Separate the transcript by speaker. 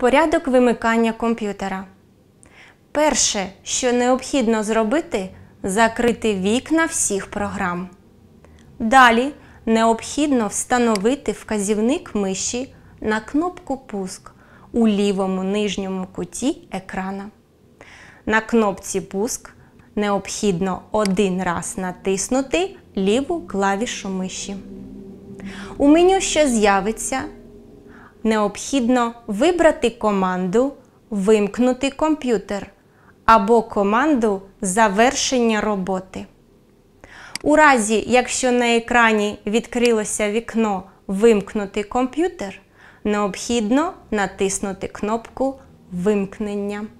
Speaker 1: Порядок вимикання комп'ютера. Перше, що необхідно зробити, закрити вікна всіх програм. Далі необхідно встановити вказівник миші на кнопку Пуск у лівому нижньому куті екрана. На кнопці Пуск необхідно один раз натиснути ліву клавішу миші. У меню, що з'явиться, необхідно вибрати команду Вимкнути комп'ютер або команду завершення роботи. У разі, якщо на екрані відкрилося вікно Вимкнути комп'ютер, необхідно натиснути кнопку Вимкнення.